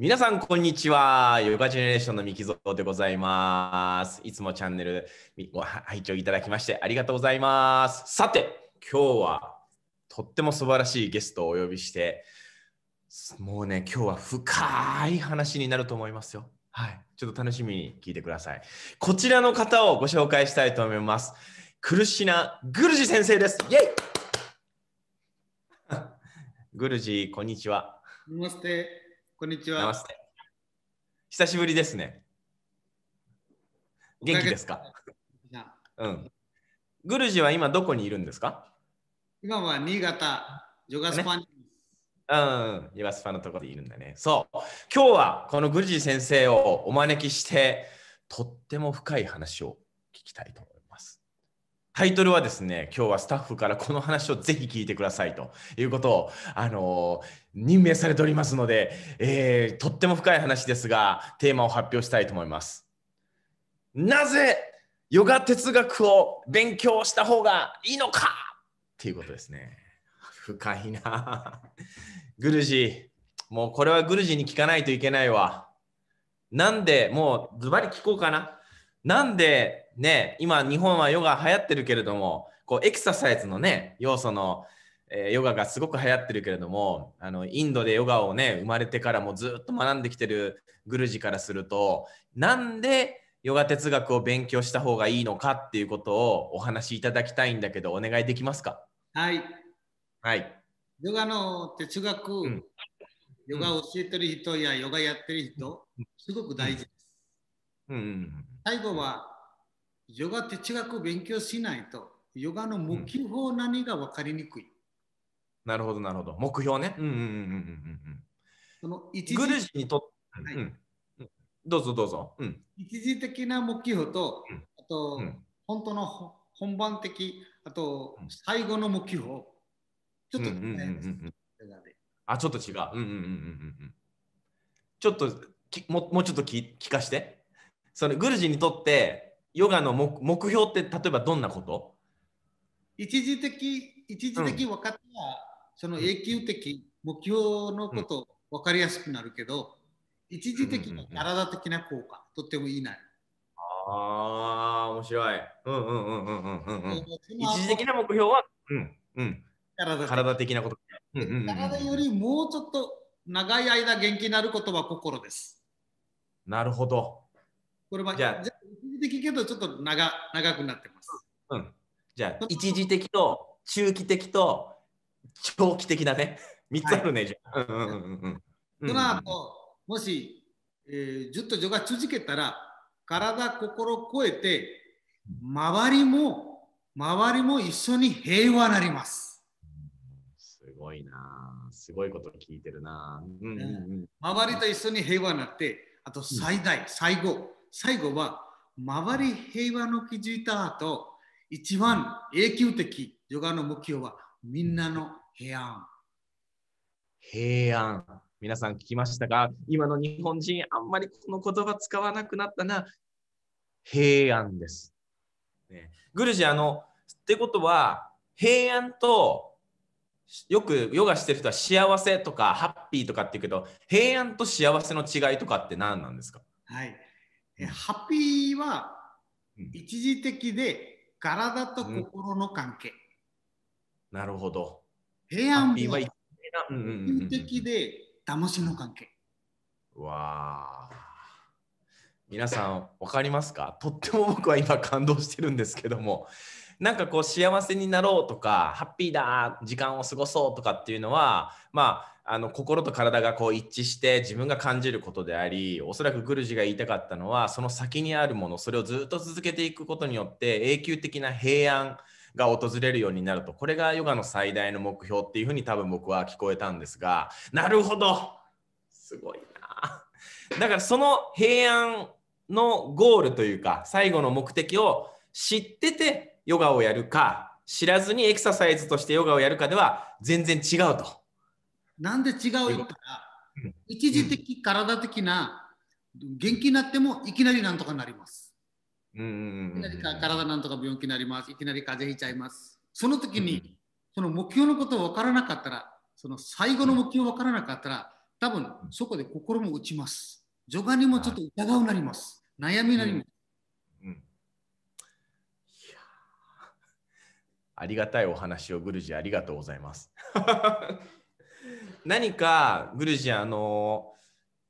皆さん、こんにちは。ヨガジェネレーションの三木蔵でございます。いつもチャンネルご拝聴いただきましてありがとうございます。さて、今日はとっても素晴らしいゲストをお呼びして、もうね、今日は深い話になると思いますよ。はい。ちょっと楽しみに聞いてください。こちらの方をご紹介したいと思います。クルシナ・グルジ先生です。イェイ グルジ、こんにちは。ナマステ。こんにちは。久しぶりですね。元気ですかうん。グルジは今どこにいるんですか今は新潟、ヨガスパン、ね、うん、ヨガスパのところでいるんだね。そう。今日はこのグルジ先生をお招きして、とっても深い話を聞きたいとタイトルはですね、今日はスタッフからこの話をぜひ聞いてくださいということを、あの任命されておりますので、えー、とっても深い話ですが、テーマを発表したいと思います。なぜヨガ哲学を勉強した方がいいのかっていうことですね。深いな。グルジー、もうこれはグルジーに聞かないといけないわ。なんで、もうズバリ聞こうかな。なんでね、今日本はヨガ流行ってるけれどもこうエクササイズのね要素の、えー、ヨガがすごく流行ってるけれどもあのインドでヨガをね生まれてからもずっと学んできてるグルジからするとなんでヨガ哲学を勉強した方がいいのかっていうことをお話しいただきたいんだけどお願いできますかはい。はい。ヨガの哲学、うん、ヨガを教えてる人やヨガやってる人、すごく大事です。うん、うん、最後はヨガ哲学を勉強しないと、ヨガの目標何が分かりにくい。うん、なるほど、なるほど。目標ね。うんうんうんうんうんその一時グルジにとって、はいうん、どうぞどうぞ、うん、一時的な目標と、あと、うん、本当の本番的、あと、最後の目標、ちょっと違います。あ、ちょっと違う。うんうんうんうんうん。ちょっときももうちょっとき聞かして。そのグルジにとってヨガの目標って例えばどんなこと一時的、一時的分かったら、その永久的目標のこと、分かりやすくなるけど、一時的な体的な効果、とってもいいな。ああ、面白い。うんうんうんうんうんうん。一時的な目標は、うんうん、体体的なこと。体よりもうちょっと長い間元気になることは心です。なるほど。これはじゃあ的けどちょっと長長くなってます。うん、じゃあ一時的と中期的と長期的だね。3 つあるね、はい、じゃあ。うんうんうん、その後、もし、えー、ずっとヨが続けたら体心超えて周りも周りも一緒に平和なります。すごいな。すごいこと聞いてるな。うんうんうん、周りと一緒に平和になって、あと最大、最後、最後は周り平和の気づいた後、一番永久的ヨガの目標はみんなの平安。平安。皆さん聞きましたが、今の日本人あんまりこの言葉使わなくなったな。平安です。ね、グルジあの、ってことは、平安とよくヨガしてる人は幸せとかハッピーとかって言うけど、平安と幸せの違いとかって何なんですかはい。ハッピーは一時的で体と心の関係。うん、なるほど。平安も一時的で魂の関係。わあ。皆さん分かりますかとっても僕は今感動してるんですけどもなんかこう幸せになろうとかハッピーだ時間を過ごそうとかっていうのはまああの心と体がこう一致して自分が感じることでありおそらくグルジが言いたかったのはその先にあるものそれをずっと続けていくことによって永久的な平安が訪れるようになるとこれがヨガの最大の目標っていうふうに多分僕は聞こえたんですがなるほどすごいなだからその平安のゴールというか最後の目的を知っててヨガをやるか知らずにエクササイズとしてヨガをやるかでは全然違うと。なんで違う言ったら、一時的、体的な、元気になってもいきなりなんとかなります。うんうんうん、いきなり体なんとか病気になります。いきなり風邪ひいちゃいます。その時に、その目標のことを分からなかったら、その最後の目標分からなかったら、多分そこで心も打ちます。助眼にもちょっと疑うなります。悩みなります。ありがたいお話を、グルジありがとうございます。何かグルジアの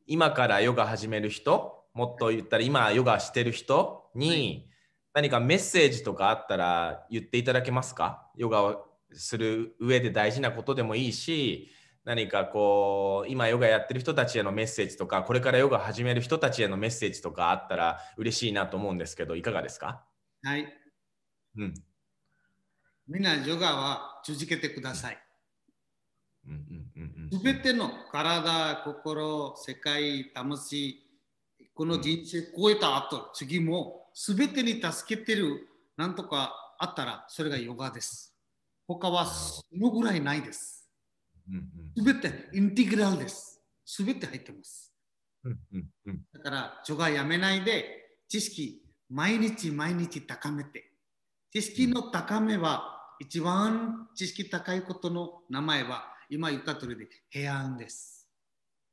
今からヨガ始める人もっと言ったら今ヨガしてる人に何かメッセージとかあったら言っていただけますかヨガをする上で大事なことでもいいし何かこう今ヨガやってる人たちへのメッセージとかこれからヨガ始める人たちへのメッセージとかあったら嬉しいなと思うんですけどいかがですかはい、うん、みんなヨガは続けてください。すべての体、心、世界、魂、この人生超えた後、次もすべてに助けてるなんとかあったら、それがヨガです。他はそのぐらいないです。すべてインテグラルです。すべて入ってます。だから、ヨガやめないで、知識、毎日毎日高めて。知識の高めは、一番知識高いことの名前は、今言った通りで平安です。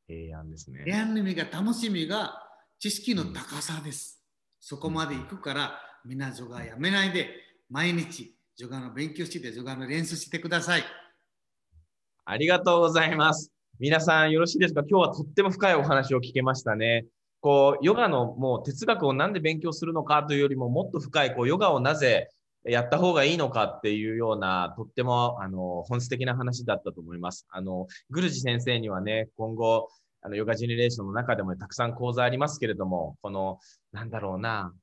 平安ですね。平安の意味が楽しみが知識の高さです。うん、そこまで行くから、みんなョガやめないで、毎日ョガの勉強してョガの練習してください。ありがとうございます。皆さんよろしいですか今日はとっても深いお話を聞けましたね。こうヨガのもう哲学を何で勉強するのかというよりももっと深いこうヨガをなぜやった方がいいのかっていうような、とってもあの本質的な話だったと思います。あのグルジ先生にはね、今後、あのヨガジェネレーションの中でもたくさん講座ありますけれども、この、なんだろうな、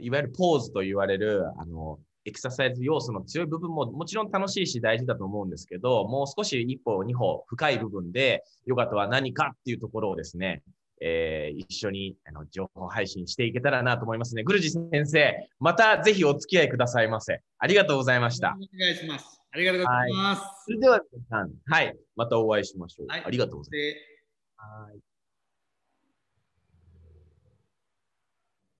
いわゆるポーズと言われる、あのエクササイズ要素の強い部分ももちろん楽しいし大事だと思うんですけど、もう少し一歩、二歩深い部分で、ヨガとは何かっていうところをですね、えー、一緒にあの情報配信していけたらなと思いますね。グルジ先生、またぜひお付き合いくださいませ。ありがとうございました。お願いします。ありがとうございます。はい、それでは皆さん、はい、またお会いしましょう。はい、ありがとうございます。はい